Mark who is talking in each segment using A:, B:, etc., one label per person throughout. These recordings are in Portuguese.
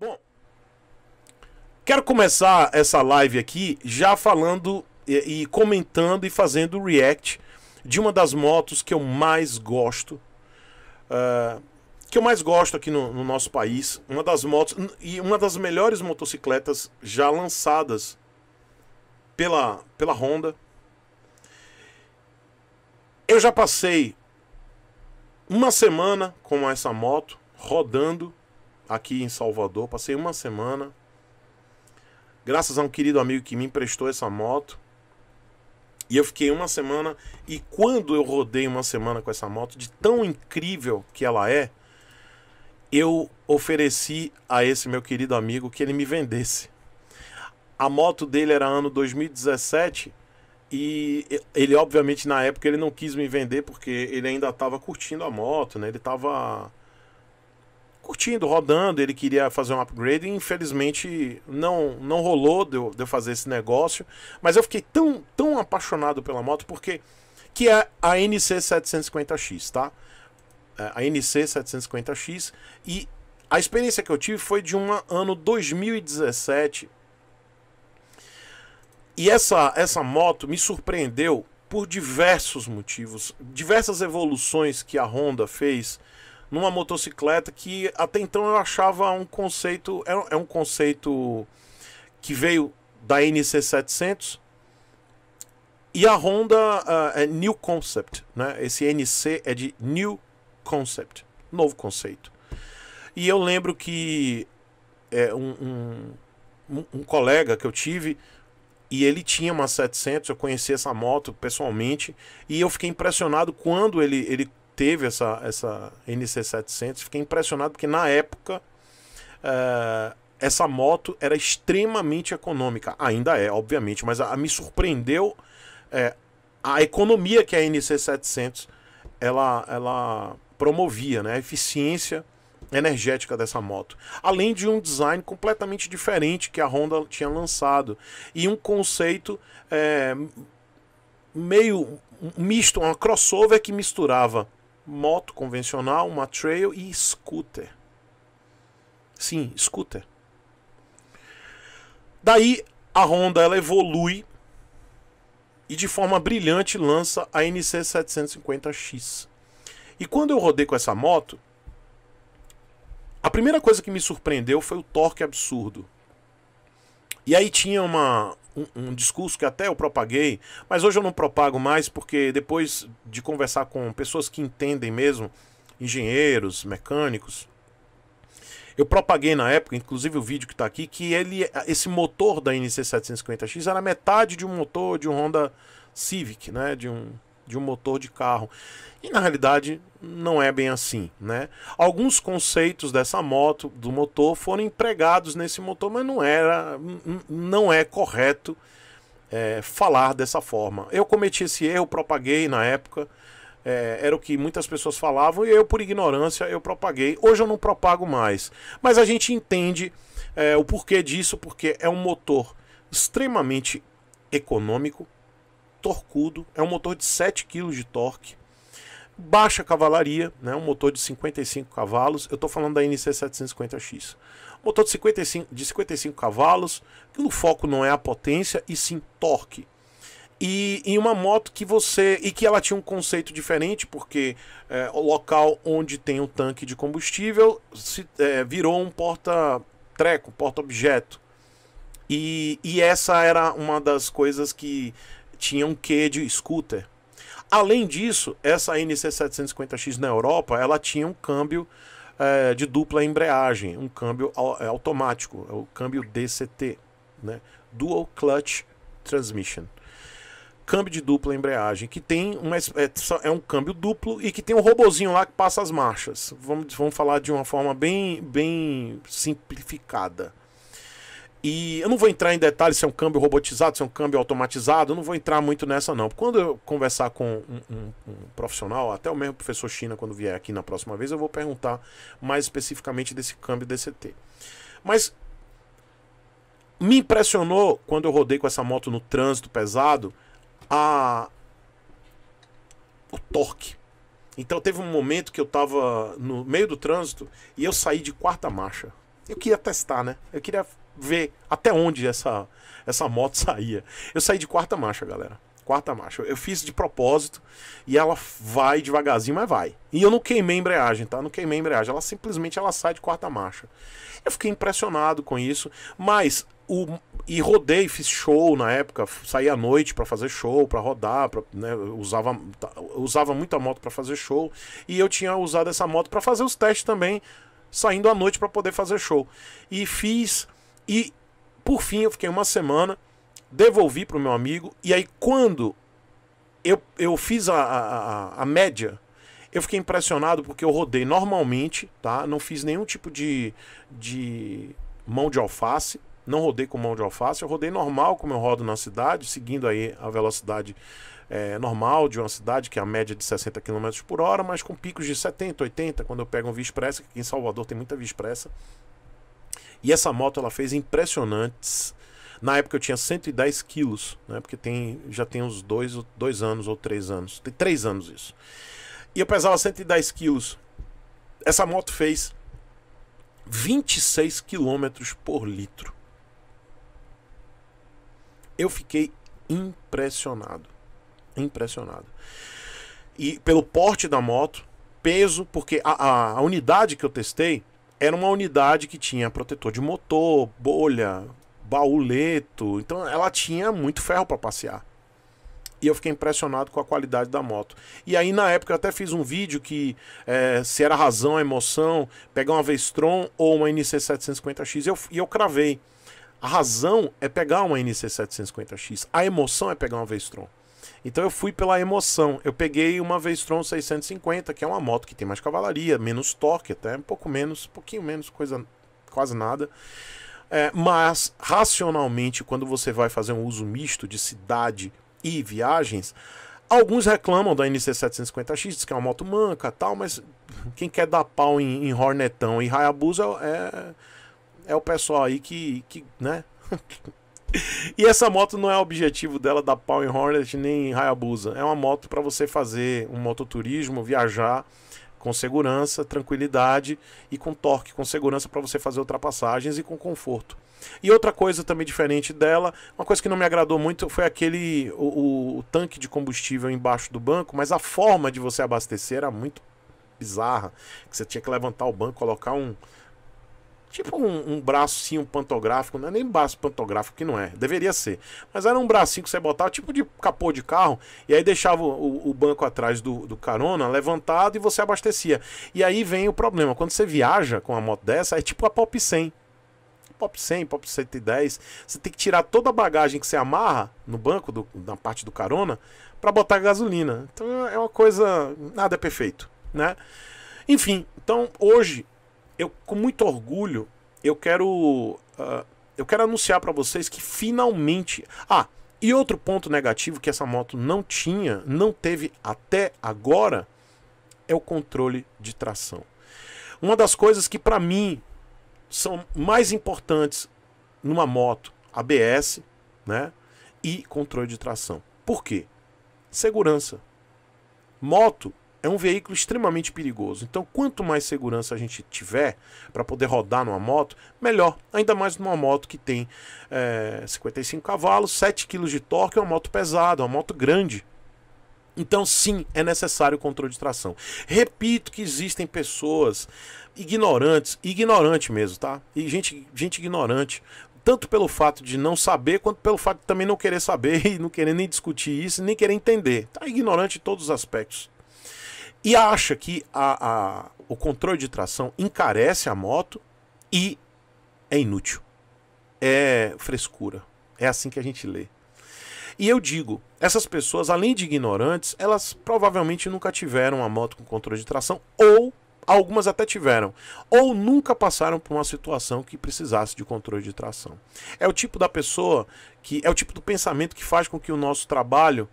A: Bom, quero começar essa live aqui já falando e, e comentando e fazendo react de uma das motos que eu mais gosto. Uh, que eu mais gosto aqui no, no, nosso país. Uma das motos. E uma das melhores motocicletas já lançadas pela, pela Honda. Eu já passei uma semana com essa moto rodando aqui em Salvador. Passei uma semana. Graças a um querido amigo que me emprestou essa moto. E eu fiquei uma semana. E quando eu rodei uma semana com essa moto, de tão incrível que ela é, eu ofereci a esse meu querido amigo que ele me vendesse. A moto dele era ano 2017 e ele obviamente na época ele não quis me vender porque ele ainda estava curtindo a moto, né? Ele estava curtindo, rodando, ele queria fazer um upgrade e infelizmente não, não rolou de eu, de eu fazer esse negócio. Mas eu fiquei tão, tão apaixonado pela moto porque que é a NC750X, tá? É, a NC750X e a experiência que eu tive foi de um ano 2017. E essa, essa moto me surpreendeu por diversos motivos, diversas evoluções que a Honda fez numa motocicleta que até então eu achava um conceito. É, é um conceito que veio da NC700 e a Honda uh, é New Concept. Né? Esse NC é de New Concept novo conceito. E eu lembro que é, um, um, um colega que eu tive e ele tinha uma 700, eu conheci essa moto pessoalmente e eu fiquei impressionado quando ele, ele teve essa, essa NC700. Fiquei impressionado porque na época eh, essa moto era extremamente econômica. Ainda é, obviamente, mas a, a me surpreendeu é, a economia que a NC700 ela, ela promovia, né? a eficiência energética dessa moto. Além de um design completamente diferente que a Honda tinha lançado e um conceito é, meio misto, uma crossover que misturava moto convencional, uma trail e scooter. Sim, scooter. Daí a Honda ela evolui e de forma brilhante lança a NC 750X. E quando eu rodei com essa moto, a primeira coisa que me surpreendeu foi o torque absurdo. E aí tinha uma um, um, discurso que até eu propaguei, mas hoje eu não propago mais porque depois de conversar com pessoas que entendem mesmo, engenheiros, mecânicos, eu propaguei na época, inclusive o vídeo que está aqui, que ele, esse motor da NC750X era metade de um motor de um Honda Civic, né, de um de um motor de carro. E na realidade não é bem assim, né? Alguns conceitos dessa moto, do motor, foram empregados nesse motor, mas não era, não é correto é, falar dessa forma. Eu cometi esse erro, propaguei na época, é, era o que muitas pessoas falavam e eu, por ignorância, eu propaguei. Hoje eu não propago mais, mas a gente entende é, o porquê disso, porque é um motor extremamente econômico, torcudo, é um motor de 7 kg de torque, baixa cavalaria, né, um motor de 55 cavalos. Eu estou falando da NC750X. Motor de 55, de 55 cavalos, que o foco não é a potência e sim torque. E, em uma moto que você. E que ela tinha um conceito diferente, porque é, o local onde tem um tanque de combustível se, é, virou um porta-treco, porta-objeto. E, e essa era uma das coisas que tinha um quê de scooter. Além disso, essa NC750X na Europa, ela tinha um câmbio é, de dupla embreagem, um câmbio eh, automático, é o câmbio DCT, né? Dual Clutch Transmission. Câmbio de dupla embreagem, que tem uma, é, é um câmbio duplo e que tem um robozinho lá que passa as marchas. Vamos, vamos falar de uma forma bem, bem simplificada. E eu não vou entrar em detalhes se é um câmbio robotizado, se é um câmbio automatizado, eu não vou entrar muito nessa não. Quando eu conversar com um, um, um, profissional, até o mesmo professor China, quando vier aqui na próxima vez, eu vou perguntar mais especificamente desse câmbio DCT. Mas me impressionou quando eu rodei com essa moto no trânsito pesado a o torque. Então teve um momento que eu estava no meio do trânsito e eu saí de quarta marcha. Eu queria testar, né? Eu queria ver até onde essa, essa moto saía. Eu saí de quarta marcha, galera. Quarta marcha. Eu fiz de propósito e ela vai devagarzinho, mas vai. E eu não queimei a embreagem, tá? Não queimei a embreagem. Ela simplesmente ela sai de quarta marcha. Eu fiquei impressionado com isso, mas o, e rodei, fiz show na época, Saí à noite para fazer show, para rodar, pra, né, usava usava muito a moto para fazer show e eu tinha usado essa moto para fazer os testes também, saindo à noite para poder fazer show. E fiz e por fim, eu fiquei uma semana, devolvi para o meu amigo. E aí, quando eu, eu fiz a, a, a média eu fiquei impressionado porque eu rodei normalmente, tá? Não fiz nenhum tipo de, de mão de alface, não rodei com mão de alface, eu rodei normal como eu rodo na cidade, seguindo aí a velocidade é, normal de uma cidade, que é a média de 60 km por hora, mas com picos de 70, 80, quando eu pego um via expressa, que aqui em Salvador tem muita via expressa, e essa moto ela fez impressionantes. Na época eu tinha 110 quilos, né? Porque tem, já tem uns dois, dois anos ou três anos. Tem três anos isso. E eu pesava 110 quilos. Essa moto fez 26 quilômetros por litro. Eu fiquei impressionado. Impressionado. E pelo porte da moto, peso, porque a, a, a unidade que eu testei era uma unidade que tinha protetor de motor, bolha, bauleto. Então ela tinha muito ferro para passear. E eu fiquei impressionado com a qualidade da moto. E aí, na época, eu até fiz um vídeo que é, se era razão, a emoção, pegar uma Vestron ou uma NC750X. E eu, e eu cravei. A razão é pegar uma NC750X. A emoção é pegar uma Vestron. Então eu fui pela emoção. Eu peguei uma Vestron 650, que é uma moto que tem mais cavalaria, menos torque até, um pouco menos, um pouquinho menos, coisa quase nada. É, mas racionalmente, quando você vai fazer um uso misto de cidade e viagens, alguns reclamam da NC750X, diz que é uma moto manca tal, mas quem quer dar pau em, em Hornetão e Hayabusa é, é o pessoal aí que, que né? E essa moto não é o objetivo dela da Power Hornet nem Hayabusa. É uma moto para você fazer um mototurismo, viajar com segurança, tranquilidade e com torque, com segurança para você fazer ultrapassagens e com conforto. E outra coisa também diferente dela, uma coisa que não me agradou muito foi aquele o, o tanque de combustível embaixo do banco, mas a forma de você abastecer era muito bizarra, que você tinha que levantar o banco, colocar um Tipo um, um bracinho pantográfico, não é nem braço pantográfico que não é, deveria ser. Mas era um bracinho que você botava, tipo de capô de carro, e aí deixava o, o banco atrás do, do, carona levantado e você abastecia. E aí vem o problema, quando você viaja com uma moto dessa, é tipo a Pop 100. Pop 100, Pop 110, você tem que tirar toda a bagagem que você amarra no banco, do, na parte do carona, para botar gasolina. Então é uma coisa, nada é perfeito, né? Enfim, então hoje eu com muito orgulho, eu quero uh, eu quero anunciar para vocês que finalmente, ah, e outro ponto negativo que essa moto não tinha, não teve até agora, é o controle de tração. Uma das coisas que para mim são mais importantes numa moto, ABS, né, e controle de tração. Por quê? Segurança. Moto é um veículo extremamente perigoso. Então, quanto mais segurança a gente tiver para poder rodar numa moto, melhor. Ainda mais numa moto que tem é, eh, 55 cavalos, 7 kg de torque, é uma moto pesada, uma moto grande. Então, sim, é necessário o controle de tração. Repito que existem pessoas ignorantes, ignorante mesmo, tá? E gente, gente ignorante, tanto pelo fato de não saber, quanto pelo fato de também não querer saber e não querer nem discutir isso, nem querer entender. Tá ignorante em todos os aspectos e acha que a, a, o controle de tração encarece a moto e é inútil. É frescura. É assim que a gente lê. E eu digo, essas pessoas, além de ignorantes, elas provavelmente nunca tiveram uma moto com controle de tração ou algumas até tiveram, ou nunca passaram por uma situação que precisasse de controle de tração. É o tipo da pessoa que é o tipo do pensamento que faz com que o nosso trabalho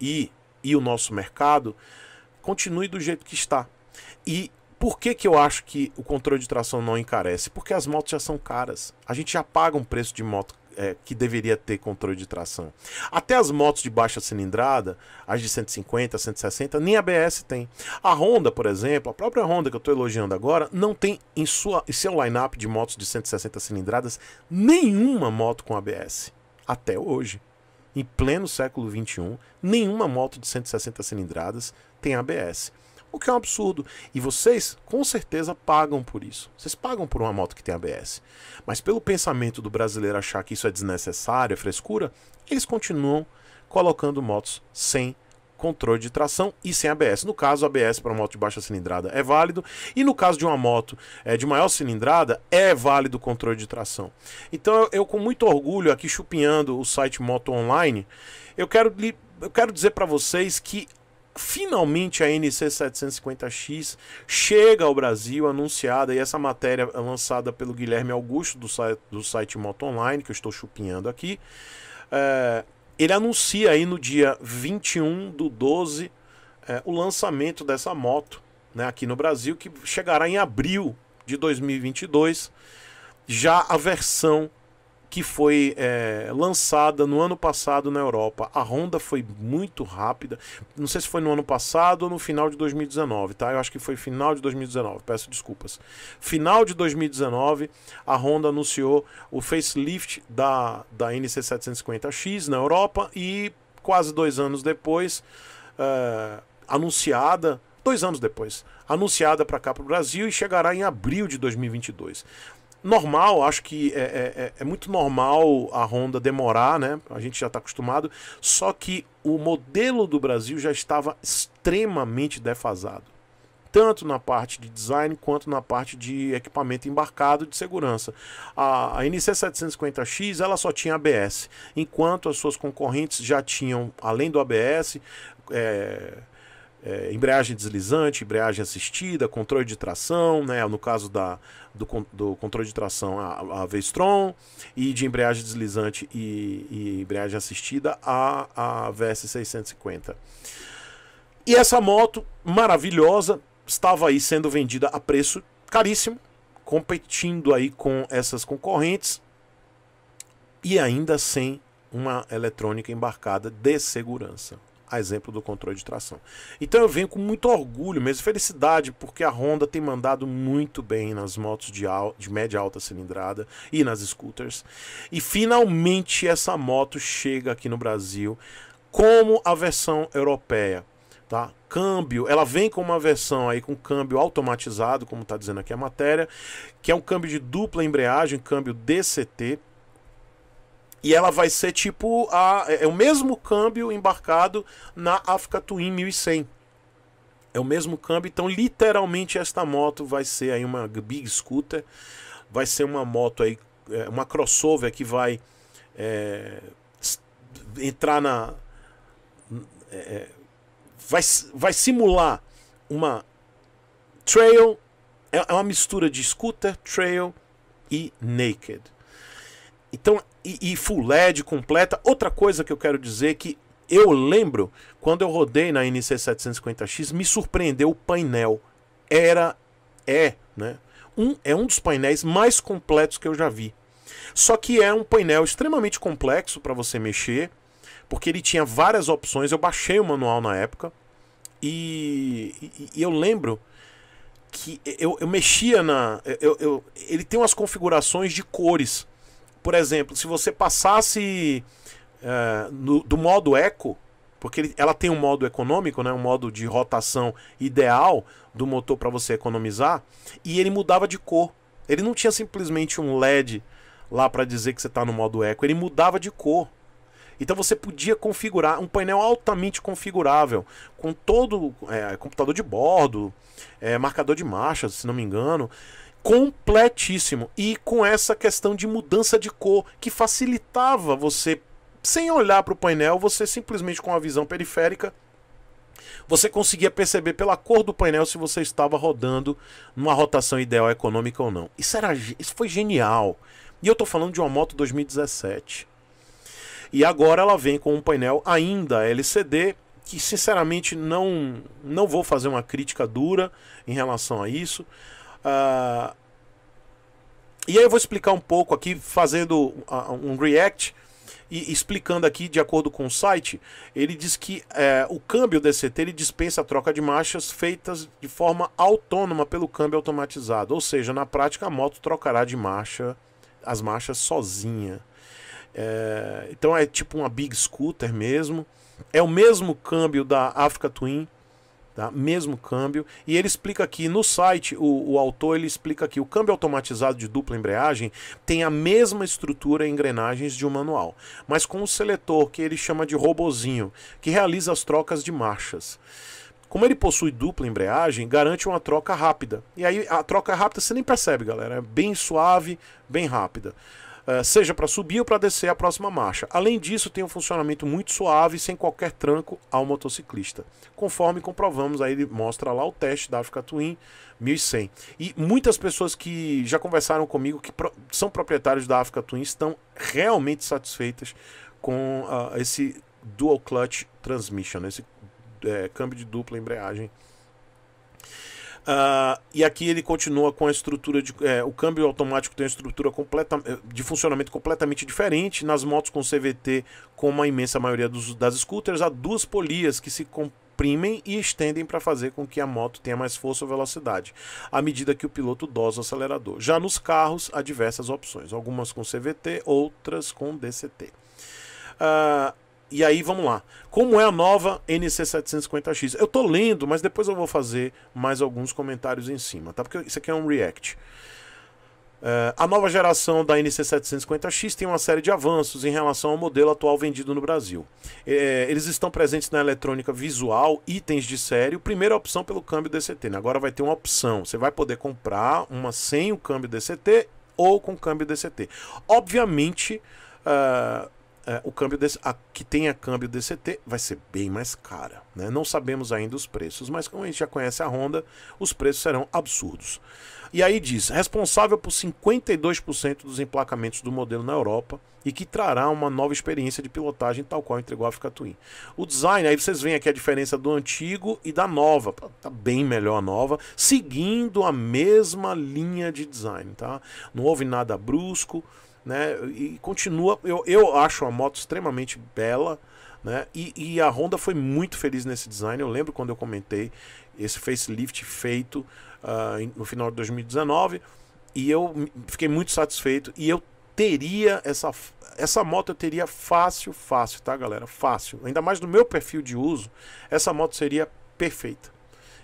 A: e, e o nosso mercado continue do jeito que está. E por que, que eu acho que o controle de tração não encarece? Porque as motos já são caras. A gente já paga um preço de moto é, que deveria ter controle de tração. Até as motos de baixa cilindrada, as de 150, 160, nem ABS tem. A Honda, por exemplo, a própria Honda que eu estou elogiando agora, não tem em, sua, em seu line-up de motos de 160 cilindradas nenhuma moto com ABS. Até hoje. Em pleno século XXI, nenhuma moto de 160 cilindradas tem ABS. O que é um absurdo. E vocês, com certeza, pagam por isso. Vocês pagam por uma moto que tem ABS. Mas pelo pensamento do brasileiro achar que isso é desnecessário, é frescura, eles continuam colocando motos sem controle de tração e sem ABS. No caso, ABS para moto de baixa cilindrada é válido, e no caso de uma moto é, de maior cilindrada, é válido o controle de tração. Então, eu, eu, com muito orgulho, aqui chupinhando o site Moto Online, eu quero, eu quero dizer para vocês que Finalmente a NC750X chega ao Brasil, anunciada, e essa matéria é lançada pelo Guilherme Augusto do site, do site Moto Online, que eu estou chupinhando aqui. É, ele anuncia aí no dia 21 do 12 é, o lançamento dessa moto né, aqui no Brasil, que chegará em abril de 2022, já a versão que foi é, lançada no ano passado na Europa. A Honda foi muito rápida. Não sei se foi no ano passado ou no final de 2019, tá? Eu acho que foi final de 2019. Peço desculpas. Final de 2019, a Honda anunciou o facelift da, da NC750X na Europa e quase dois anos depois, é, anunciada. Dois anos depois, anunciada para cá para o Brasil e chegará em abril de 2022 normal, acho que é, é, é, é, muito normal a Honda demorar, né? A gente já está acostumado. Só que o modelo do Brasil já estava extremamente defasado, tanto na parte de design quanto na parte de equipamento embarcado de segurança. A, a NC750X ela só tinha ABS, enquanto as suas concorrentes já tinham, além do ABS, é é, embreagem deslizante, embreagem assistida, controle de tração, né? no caso da, do, do controle de tração a, a Vestron, e de embreagem deslizante e, e embreagem assistida a, a VS650. E essa moto maravilhosa estava aí sendo vendida a preço caríssimo, competindo aí com essas concorrentes e ainda sem uma eletrônica embarcada de segurança a exemplo do controle de tração. Então eu venho com muito orgulho, mesmo felicidade, porque a Honda tem mandado muito bem nas motos de, de média alta cilindrada e nas scooters. E finalmente essa moto chega aqui no Brasil como a versão europeia. Tá? Câmbio, ela vem com uma versão aí com câmbio automatizado, como está dizendo aqui a matéria, que é um câmbio de dupla embreagem, câmbio DCT, e ela vai ser tipo a, é, é o mesmo câmbio embarcado na Africa Twin 1100. É o mesmo câmbio, então literalmente esta moto vai ser aí uma big scooter, vai ser uma moto aí, é, uma crossover que vai é, entrar na é, é vai, vai simular uma trail é uma mistura de scooter, trail e naked. Então, e, e full LED completa. Outra coisa que eu quero dizer que eu lembro quando eu rodei na NC750X, me surpreendeu o painel. Era é, né? Um é um dos painéis mais completos que eu já vi. Só que é um painel extremamente complexo para você mexer, porque ele tinha várias opções. Eu baixei o manual na época e, e, e eu lembro que eu, eu mexia na. Eu, eu, ele tem umas configurações de cores por exemplo, se você passasse é, no, do modo eco, porque ele, ela tem um modo econômico, né, um modo de rotação ideal do motor para você economizar, e ele mudava de cor. Ele não tinha simplesmente um LED lá para dizer que você está no modo eco, ele mudava de cor. Então você podia configurar um painel altamente configurável, com todo é, computador de bordo, é, marcador de marcha, se não me engano completíssimo. E com essa questão de mudança de cor que facilitava você, sem olhar para o painel, você simplesmente com a visão periférica você conseguia perceber pela cor do painel se você estava rodando numa rotação ideal econômica ou não. Isso, era, isso foi genial. E eu estou falando de uma moto 2017. E agora ela vem com um painel ainda LCD, que sinceramente não, não vou fazer uma crítica dura em relação a isso. Uh, e aí eu vou explicar um pouco aqui, fazendo ah, um react e explicando aqui, de acordo com o site, ele diz que eh, o câmbio DCT ele dispensa a troca de marchas feitas de forma autônoma pelo câmbio automatizado. Ou seja, na prática a moto trocará de marcha as marchas sozinha. É, então é tipo uma Big Scooter mesmo. É o mesmo câmbio da Africa Twin Tá? Mesmo câmbio. E ele explica aqui no site, o, o autor ele explica que o câmbio automatizado de dupla embreagem tem a mesma estrutura e engrenagens de um manual, mas com um seletor que ele chama de robozinho, que realiza as trocas de marchas. Como ele possui dupla embreagem, garante uma troca rápida. E aí a troca é rápida você nem percebe, galera. É bem suave, bem rápida. Eh, seja para subir ou para descer a próxima marcha. Além disso, tem um funcionamento muito suave, sem qualquer tranco ao motociclista. Conforme comprovamos, aí ele mostra lá o teste da Africa Twin 1100. E muitas pessoas que já conversaram comigo, que pro são proprietários da Africa Twin, estão realmente satisfeitas com uh, esse dual clutch transmission, esse é, câmbio de dupla embreagem Uh, e aqui ele continua com a estrutura de. É, o câmbio automático tem uma estrutura completa, eh, de funcionamento completamente diferente. Nas motos com CVT, como a imensa maioria dos, das scooters, há duas polias que se comprimem e estendem para fazer com que a moto tenha mais força ou velocidade, à medida que o piloto dosa o acelerador. Já nos carros, há diversas opções, algumas com CVT, outras com DCT. Uh, ah, e aí, vamos lá. Como é a nova NC750X? Eu tô lendo, mas depois eu vou fazer mais alguns comentários em cima, tá? Porque isso aqui é um react. Uh, a nova geração da NC750X tem uma série de avanços em relação ao modelo atual vendido no Brasil. É, eles estão presentes na eletrônica visual, itens de série, primeira é opção pelo câmbio DCT. Né? Agora vai ter uma opção, você vai poder comprar uma sem o câmbio DCT ou com câmbio DCT. Obviamente, uh, é, o câmbio desse, a, que tenha câmbio DCT vai ser bem mais cara. Né? Não sabemos ainda os preços, mas como a gente já conhece a Honda, os preços serão absurdos. E aí diz: responsável por 52% dos emplacamentos do modelo na Europa e que trará uma nova experiência de pilotagem, tal qual entregou a Africa Twin. O design, aí vocês veem aqui a diferença do antigo e da nova. Tá bem melhor a nova, seguindo a mesma linha de design. Tá? Não houve nada brusco né? E continua. Eu, eu acho a moto extremamente bela. Né? E, e, a Honda foi muito feliz nesse design. Eu lembro quando eu comentei esse facelift feito uh, no final de 2019 e eu fiquei muito satisfeito. E eu teria essa, essa moto, eu teria fácil, fácil, tá, galera? Fácil, ainda mais no meu perfil de uso, essa moto seria perfeita.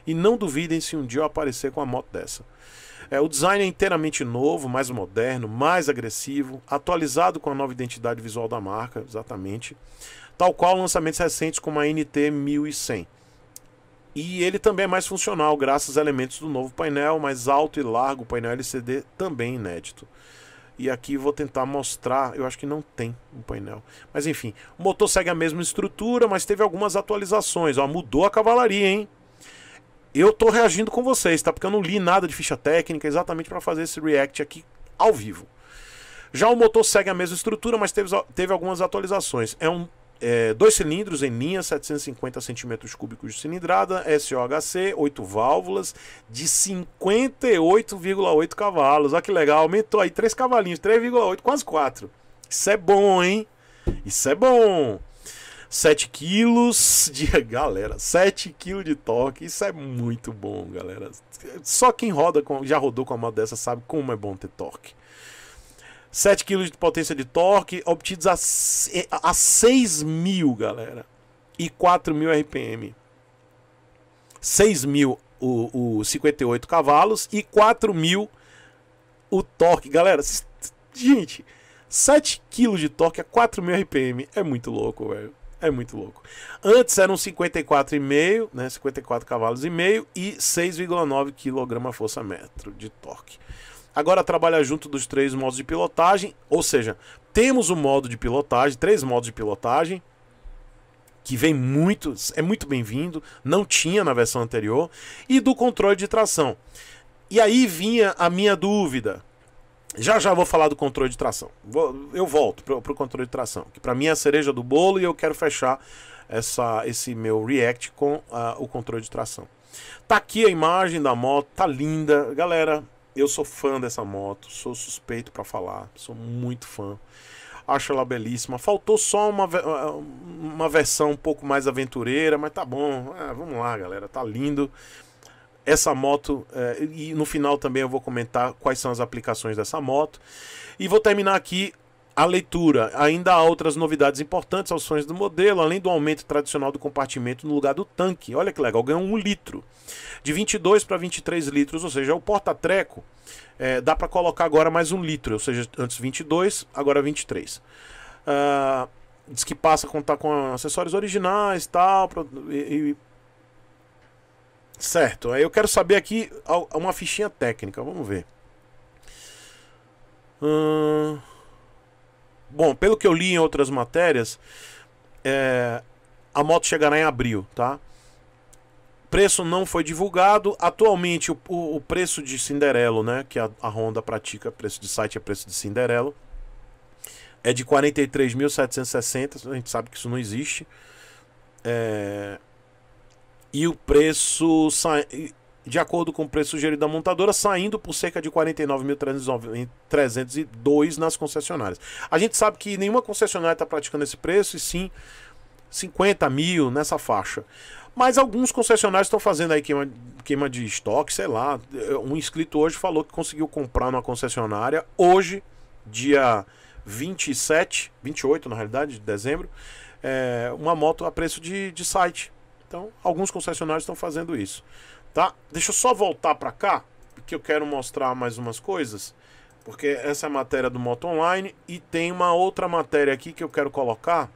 A: E não duvidem se um dia eu aparecer com uma moto dessa. É, o design é inteiramente novo, mais moderno, mais agressivo, atualizado com a nova identidade visual da marca, exatamente. Tal qual lançamentos recentes como a NT 1100. E ele também é mais funcional, graças a elementos do novo painel, mais alto e largo, painel LCD também inédito. E aqui vou tentar mostrar, eu acho que não tem um painel. Mas enfim, o motor segue a mesma estrutura, mas teve algumas atualizações. Ó, mudou a cavalaria, hein? Eu tô reagindo com vocês, tá? Porque eu não li nada de ficha técnica exatamente para fazer esse react aqui ao vivo. Já o motor segue a mesma estrutura, mas teve, teve algumas atualizações. É um é, dois cilindros em linha, 750 centímetros cúbicos de cilindrada, SOHC, 8 válvulas, de 58,8 cavalos. Olha que legal, aumentou aí 3 cavalinhos, 3,8, quase 4. Isso é bom, hein? Isso é bom. 7 quilos de. Galera, 7 quilos de torque. Isso é muito bom, galera. Só quem roda com, já rodou com a moto dessa sabe como é bom ter torque. 7 kg de potência de torque, obtidos a, a 6 mil, galera. E 4 mil RPM. 6 mil o, o 58 cavalos e 4 mil o torque. Galera, gente, 7 kg de torque a 4.000 RPM é muito louco, velho. É muito louco. Antes eram 54,5, né? 54 cavalos e meio e 6,9 kg força metro de torque. Agora trabalha junto dos três modos de pilotagem, ou seja, temos o um modo de pilotagem, três modos de pilotagem que vem muito, é muito bem-vindo, não tinha na versão anterior, e do controle de tração. E aí vinha a minha dúvida. Já já vou falar do controle de tração. Vou, eu volto pro, o controle de tração, que para mim é a cereja do bolo e eu quero fechar essa, esse meu react com uh, o controle de tração. Tá aqui a imagem da moto, tá linda. Galera, eu sou fã dessa moto, sou suspeito para falar, sou muito fã. Acho ela belíssima. Faltou só uma, ah, uma versão um pouco mais aventureira, mas tá bom. É, vamos lá, galera, tá lindo essa moto eh, e no final também eu vou comentar quais são as aplicações dessa moto e vou terminar aqui a leitura. Ainda há outras novidades importantes aos sonhos do modelo, além do aumento tradicional do compartimento no lugar do tanque. Olha que legal, ganhou um litro. De 22 para 23 litros, ou seja, o porta-treco é, dá para colocar agora mais um litro, ou seja, antes 22, agora 23. Uh, ah, diz que passa a contar com acessórios originais tal, e, e Certo, aí eu quero saber aqui uma fichinha técnica, vamos ver. Hum... Bom, pelo que eu li em outras matérias, é... a moto chegará em abril, tá? Preço não foi divulgado. Atualmente, o, o preço de Cinderelo, né? Que a, a Honda pratica, preço de site é preço de Cinderelo. É de 43.760. A gente sabe que isso não existe. É, e o preço sa... de acordo com o preço sugerido da montadora, saindo por cerca de 49.302 nas concessionárias. A gente sabe que nenhuma concessionária está praticando esse preço, e sim 50 mil nessa faixa. Mas alguns concessionários estão fazendo aí queima, queima de estoque, sei lá. Um inscrito hoje falou que conseguiu comprar numa concessionária hoje, dia 27, 28 na realidade, de dezembro, é, uma moto a preço de, de site. Então, alguns concessionários estão fazendo isso, tá? Deixa eu só voltar para cá, porque eu quero mostrar mais umas coisas, porque essa é a matéria do Moto Online e tem uma outra matéria aqui que eu quero colocar.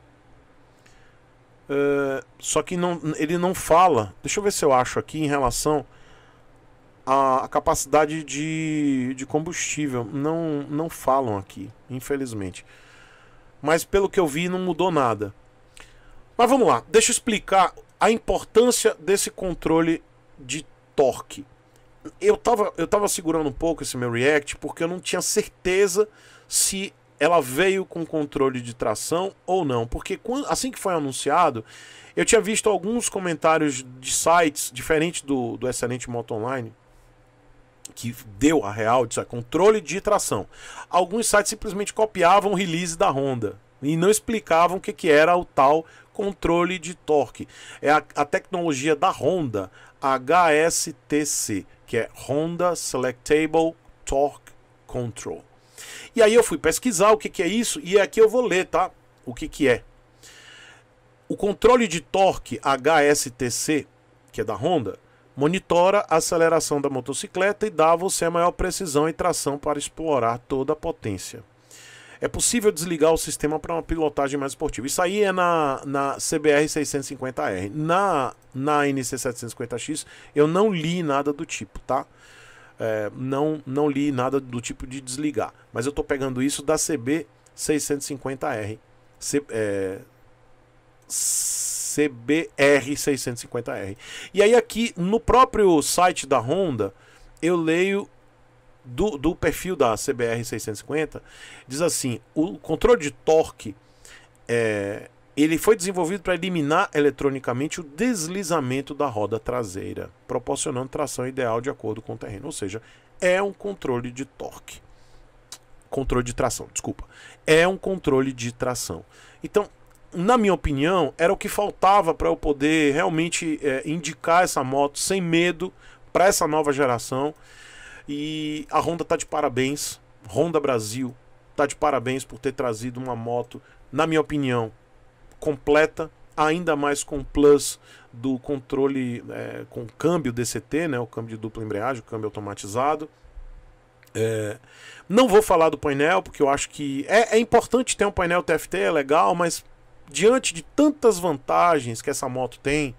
A: Uh, só que não, ele não fala. Deixa eu ver se eu acho aqui em relação à, capacidade de, de combustível. Não, não falam aqui, infelizmente. Mas pelo que eu vi, não mudou nada. Mas vamos lá, deixa eu explicar a importância desse controle de torque. Eu tava, eu tava segurando um pouco esse meu React porque eu não tinha certeza se ela veio com controle de tração ou não. Porque quando, assim que foi anunciado, eu tinha visto alguns comentários de sites, diferente do, do Excelente Moto Online, que deu a real, de controle de tração. Alguns sites simplesmente copiavam o release da Honda e não explicavam o que, que era o tal controle de torque. É a, a tecnologia da Honda, HSTC, que é Honda Selectable Torque Control. E aí eu fui pesquisar o que, que é isso, e aqui eu vou ler, tá? O que, que é. O controle de torque HSTC, que é da Honda, monitora a aceleração da motocicleta e dá a você a maior precisão e tração para explorar toda a potência é possível desligar o sistema para uma pilotagem mais esportiva. Isso aí é na, na CBR 650R. Na, na NC 750X eu não li nada do tipo, tá? É, não, não li nada do tipo de desligar. Mas eu estou pegando isso da CB 650R. C, é, CBR 650R. E aí aqui no próprio site da Honda eu leio do, do perfil da CBR 650 diz assim: o controle de torque é, ele foi desenvolvido para eliminar eletronicamente o deslizamento da roda traseira, proporcionando tração ideal de acordo com o terreno. Ou seja, é um controle de torque. Controle de tração, desculpa. É um controle de tração. Então, na minha opinião, era o que faltava para eu poder realmente é, indicar essa moto sem medo para essa nova geração. E a Honda tá de parabéns, Honda Brasil tá de parabéns por ter trazido uma moto, na minha opinião, completa, ainda mais com o plus do controle é, com câmbio DCT, né, o câmbio de dupla embreagem, o câmbio automatizado. É, não vou falar do painel, porque eu acho que é, é, importante ter um painel TFT, é legal, mas diante de tantas vantagens que essa moto tem,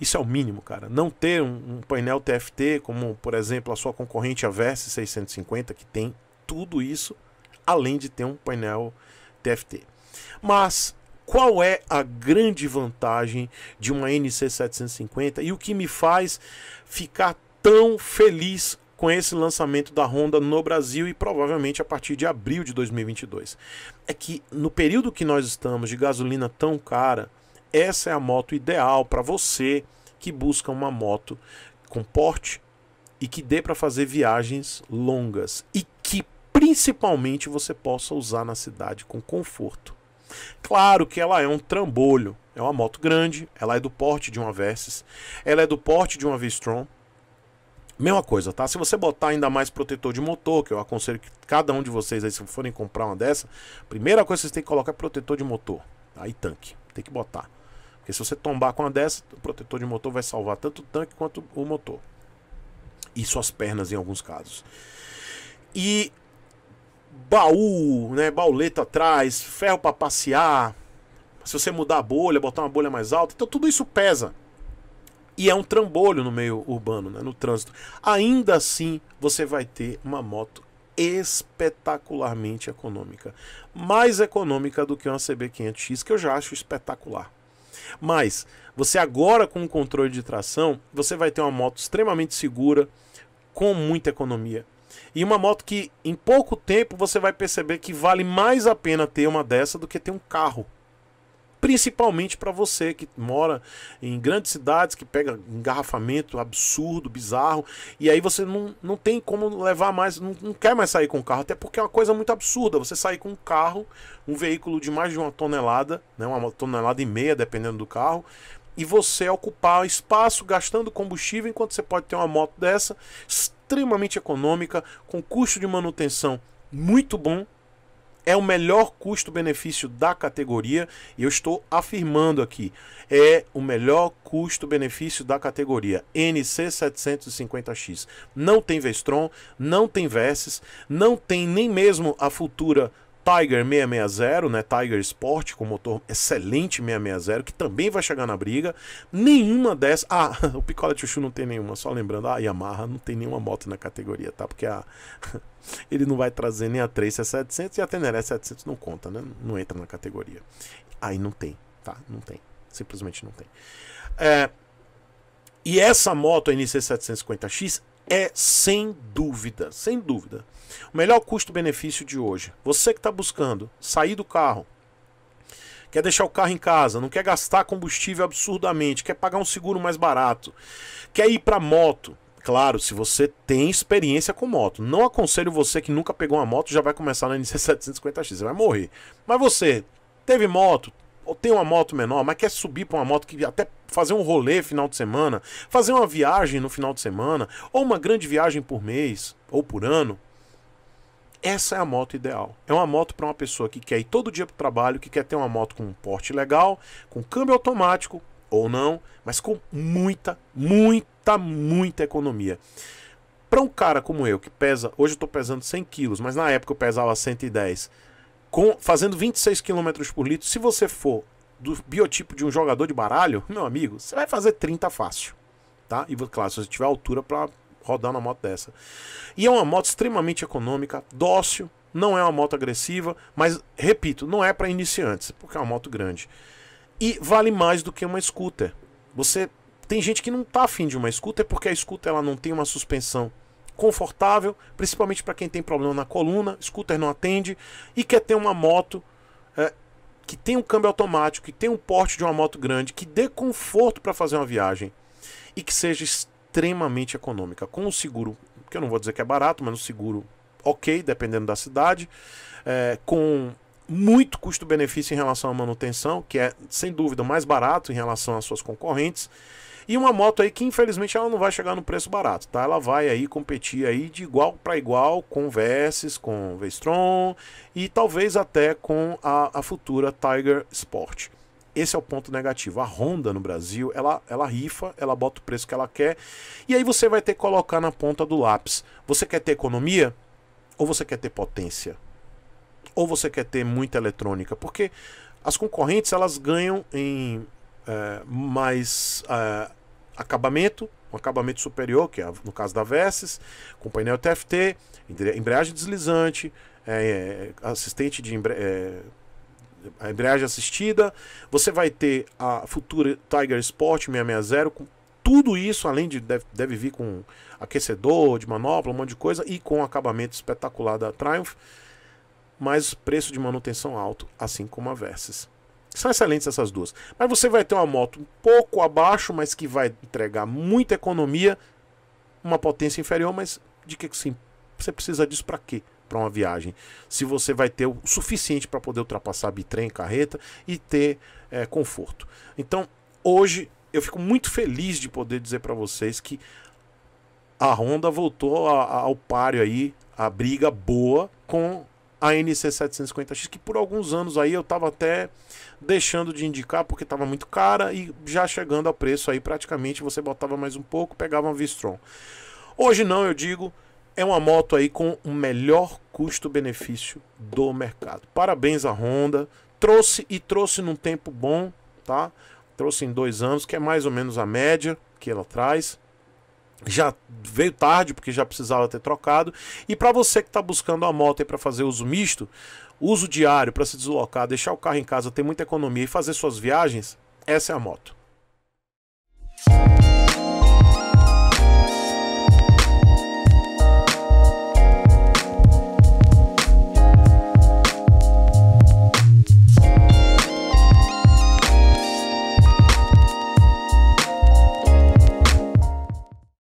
A: isso é o mínimo, cara. Não ter um, um painel TFT, como por exemplo a sua concorrente a Verse 650, que tem tudo isso, além de ter um painel TFT. Mas qual é a grande vantagem de uma NC750 e o que me faz ficar tão feliz com esse lançamento da Honda no Brasil e provavelmente a partir de abril de 2022? É que no período que nós estamos de gasolina tão cara, essa é a moto ideal para você que busca uma moto com porte e que dê para fazer viagens longas e que principalmente você possa usar na cidade com conforto. Claro que ela é um trambolho, é uma moto grande, ela é do porte de uma Versys, ela é do porte de uma V-Strom. Mesma coisa, tá? Se você botar ainda mais protetor de motor, que eu aconselho que cada um de vocês aí, se forem comprar uma dessa, primeira coisa que vocês têm que colocar é protetor de motor, aí tá? tanque, tem que botar. Porque se você tombar com uma dessa, o protetor de motor vai salvar tanto o tanque quanto o motor. E suas pernas em alguns casos. E baú, né, bauleta atrás, ferro para passear, se você mudar a bolha, botar uma bolha mais alta, então tudo isso pesa. E é um trambolho no meio urbano, né, no trânsito. Ainda assim, você vai ter uma moto espetacularmente econômica. Mais econômica do que uma CB500X, que eu já acho espetacular. Mas você agora com o controle de tração, você vai ter uma moto extremamente segura, com muita economia. E uma moto que em pouco tempo você vai perceber que vale mais a pena ter uma dessa do que ter um carro principalmente para você que mora em grandes cidades, que pega engarrafamento absurdo, bizarro, e aí você não, não tem como levar mais, não, não quer mais sair com o carro, até porque é uma coisa muito absurda você sair com um carro, um veículo de mais de uma tonelada, né, uma tonelada e meia, dependendo do carro, e você ocupar espaço gastando combustível enquanto você pode ter uma moto dessa extremamente econômica, com custo de manutenção muito bom, é o melhor custo-benefício da categoria e eu estou afirmando aqui, é o melhor custo-benefício da categoria NC750X. Não tem Vestron, não tem Versys, não tem nem mesmo a futura Tiger 660, né? Tiger Sport com motor excelente 660, que também vai chegar na briga. Nenhuma dessas. Ah, o Picola Chuchu não tem nenhuma, só lembrando, a Yamaha não tem nenhuma moto na categoria, tá? Porque a... ele não vai trazer nem a 3700 700 e a Teneré 700 não conta, né? Não entra na categoria. Aí não tem, tá? Não tem. Simplesmente não tem. É... E essa moto, a NC750X, é sem dúvida, sem dúvida, o melhor custo-benefício de hoje. Você que está buscando sair do carro, quer deixar o carro em casa, não quer gastar combustível absurdamente, quer pagar um seguro mais barato, quer ir para moto. Claro, se você tem experiência com moto. Não aconselho você que nunca pegou uma moto já vai começar na NC750X, você vai morrer. Mas você teve moto, tem uma moto menor, mas quer subir para uma moto que até fazer um rolê final de semana, fazer uma viagem no final de semana, ou uma grande viagem por mês ou por ano, essa é a moto ideal. É uma moto para uma pessoa que quer ir todo dia para o trabalho, que quer ter uma moto com um porte legal, com câmbio automático ou não, mas com muita, muita, muita economia. Para um cara como eu, que pesa, hoje eu estou pesando 100 quilos, mas na época eu pesava 110 com, fazendo 26 km por litro, se você for do biotipo de um jogador de baralho, meu amigo, você vai fazer 30 fácil. Tá? E claro, se você tiver altura para rodar uma moto dessa. E é uma moto extremamente econômica, dócil, não é uma moto agressiva, mas repito, não é para iniciantes, porque é uma moto grande. E vale mais do que uma scooter. Você tem gente que não tá afim de uma scooter porque a scooter ela não tem uma suspensão confortável, principalmente para quem tem problema na coluna, scooter não atende e quer ter uma moto é, que tem um câmbio automático, que tem um porte de uma moto grande, que dê conforto para fazer uma viagem e que seja extremamente econômica. Com o seguro, que eu não vou dizer que é barato, mas um seguro ok, dependendo da cidade, é, com muito custo-benefício em relação à manutenção, que é sem dúvida mais barato em relação às suas concorrentes e uma moto aí que infelizmente ela não vai chegar no preço barato, tá? Ela vai aí competir aí de igual para igual com Versys, com Vestron e talvez até com a, a futura Tiger Sport. Esse é o ponto negativo. A Honda no Brasil, ela, ela rifa, ela bota o preço que ela quer. E aí você vai ter que colocar na ponta do lápis. Você quer ter economia? Ou você quer ter potência? Ou você quer ter muita eletrônica? Porque as concorrentes elas ganham em é, mais é, acabamento, um acabamento superior, que é no caso da Versys, com painel TFT, embreagem deslizante, é, é assistente de embreagem. É, a embreagem assistida, você vai ter a futura Tiger Sport 660 com tudo isso, além de deve, deve vir com aquecedor, de manopla, um monte de coisa e com acabamento espetacular da Triumph, mas preço de manutenção alto, assim como a Versys. São excelentes essas duas. Mas você vai ter uma moto um pouco abaixo, mas que vai entregar muita economia, uma potência inferior, mas de que sim? Você precisa disso para quê? Para uma viagem. Se você vai ter o suficiente para poder ultrapassar bitrem, carreta e ter é, conforto. Então, hoje eu fico muito feliz de poder dizer para vocês que a Honda voltou a, a, ao páreo aí, a briga boa com a NC750X, que por alguns anos aí eu estava até deixando de indicar porque estava muito cara e já chegando a preço aí praticamente você botava mais um pouco, pegava uma V-Strom. Hoje não, eu digo, é uma moto aí com o melhor custo-benefício do mercado. Parabéns à Honda, trouxe e trouxe num tempo bom, tá? Trouxe em dois anos, que é mais ou menos a média que ela traz já veio tarde porque já precisava ter trocado. E para você que está buscando a moto para fazer uso misto, uso diário para se deslocar, deixar o carro em casa, ter muita economia e fazer suas viagens, essa é a moto.